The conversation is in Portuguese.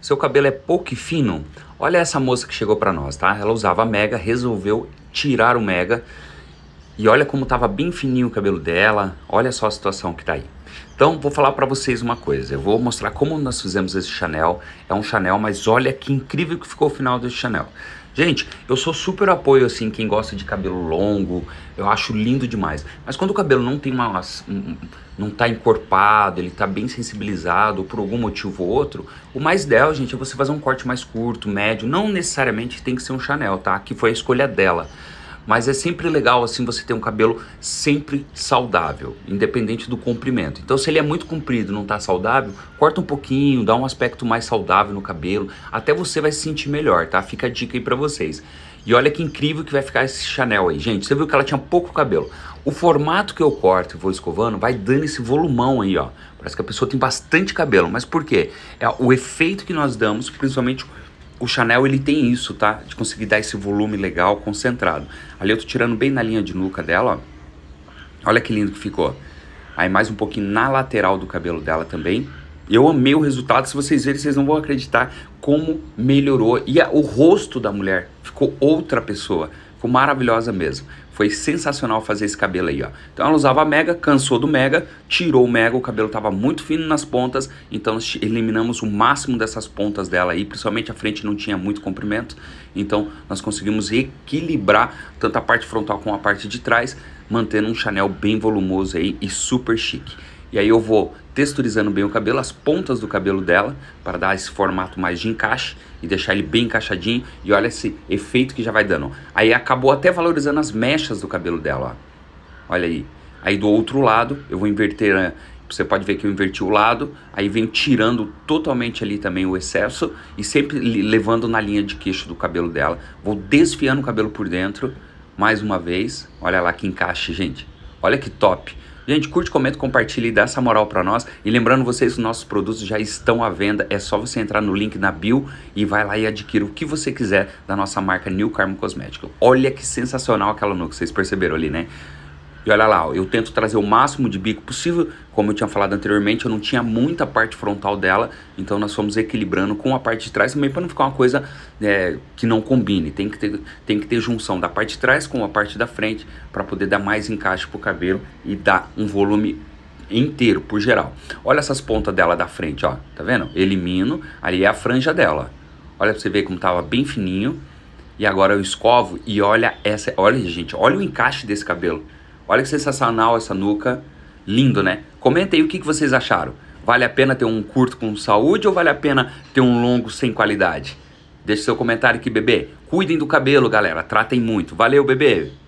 Seu cabelo é pouco e fino? Olha essa moça que chegou para nós, tá? Ela usava mega, resolveu tirar o mega e olha como estava bem fininho o cabelo dela, olha só a situação que está aí. Então, vou falar para vocês uma coisa, eu vou mostrar como nós fizemos esse Chanel, é um Chanel, mas olha que incrível que ficou o final desse Chanel. Gente, eu sou super apoio, assim, quem gosta de cabelo longo, eu acho lindo demais. Mas quando o cabelo não tem uma... não tá encorpado, ele tá bem sensibilizado por algum motivo ou outro, o mais ideal, gente, é você fazer um corte mais curto, médio, não necessariamente tem que ser um Chanel, tá? Que foi a escolha dela. Mas é sempre legal assim você ter um cabelo sempre saudável, independente do comprimento. Então se ele é muito comprido, não está saudável, corta um pouquinho, dá um aspecto mais saudável no cabelo, até você vai se sentir melhor, tá? Fica a dica aí para vocês. E olha que incrível que vai ficar esse Chanel aí. Gente, você viu que ela tinha pouco cabelo. O formato que eu corto e vou escovando vai dando esse volumão aí, ó. Parece que a pessoa tem bastante cabelo. Mas por quê? É o efeito que nós damos, principalmente o Chanel ele tem isso, tá? De conseguir dar esse volume legal, concentrado. Ali eu tô tirando bem na linha de nuca dela, ó. Olha que lindo que ficou. Aí mais um pouquinho na lateral do cabelo dela também. Eu amei o resultado, se vocês verem, vocês não vão acreditar como melhorou. E a, o rosto da mulher ficou outra pessoa. Ficou maravilhosa mesmo. Foi sensacional fazer esse cabelo aí, ó. Então ela usava Mega, cansou do Mega, tirou o Mega, o cabelo tava muito fino nas pontas, então eliminamos o máximo dessas pontas dela aí, principalmente a frente não tinha muito comprimento, então nós conseguimos equilibrar tanto a parte frontal como a parte de trás, mantendo um Chanel bem volumoso aí e super chique. E aí eu vou texturizando bem o cabelo, as pontas do cabelo dela, para dar esse formato mais de encaixe e deixar ele bem encaixadinho. E olha esse efeito que já vai dando. Aí acabou até valorizando as mechas do cabelo dela, ó. Olha aí. Aí do outro lado, eu vou inverter, né? você pode ver que eu inverti o lado, aí vem tirando totalmente ali também o excesso e sempre levando na linha de queixo do cabelo dela. Vou desfiando o cabelo por dentro, mais uma vez. Olha lá que encaixe, gente. Olha que top! Gente, curte, comenta, compartilha e dá essa moral para nós. E lembrando vocês, os nossos produtos já estão à venda. É só você entrar no link na bio e vai lá e adquira o que você quiser da nossa marca New Carmo Cosmético. Olha que sensacional aquela nuca, vocês perceberam ali, né? E olha lá, eu tento trazer o máximo de bico possível. Como eu tinha falado anteriormente, eu não tinha muita parte frontal dela, então nós fomos equilibrando com a parte de trás também para não ficar uma coisa é, que não combine. Tem que, ter, tem que ter junção da parte de trás com a parte da frente para poder dar mais encaixe para o cabelo e dar um volume inteiro, por geral. Olha essas pontas dela da frente, ó, tá vendo? Elimino, ali é a franja dela. Olha para você ver como tava bem fininho. E agora eu escovo e olha essa, olha gente, olha o encaixe desse cabelo. Olha que sensacional essa nuca. Lindo, né? Comenta aí o que, que vocês acharam. Vale a pena ter um curto com saúde ou vale a pena ter um longo sem qualidade? Deixe seu comentário aqui, bebê. Cuidem do cabelo, galera. Tratem muito. Valeu, bebê.